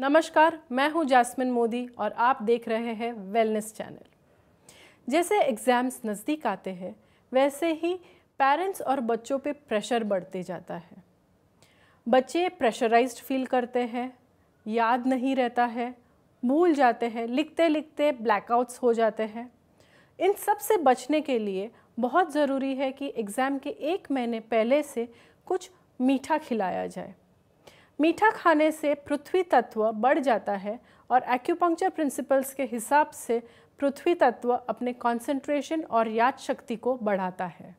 नमस्कार मैं हूं जैस्मिन मोदी और आप देख रहे हैं वेलनेस चैनल जैसे एग्ज़ाम्स नज़दीक आते हैं वैसे ही पेरेंट्स और बच्चों पे प्रेशर बढ़ते जाता है बच्चे प्रेशराइज्ड फील करते हैं याद नहीं रहता है भूल जाते हैं लिखते लिखते ब्लैकआउट्स हो जाते हैं इन सब से बचने के लिए बहुत ज़रूरी है कि एग्ज़ाम के एक महीने पहले से कुछ मीठा खिलाया जाए मीठा खाने से पृथ्वी तत्व बढ़ जाता है और एक्यूपंक्चर प्रिंसिपल्स के हिसाब से पृथ्वी तत्व अपने कॉन्सेंट्रेशन और याद शक्ति को बढ़ाता है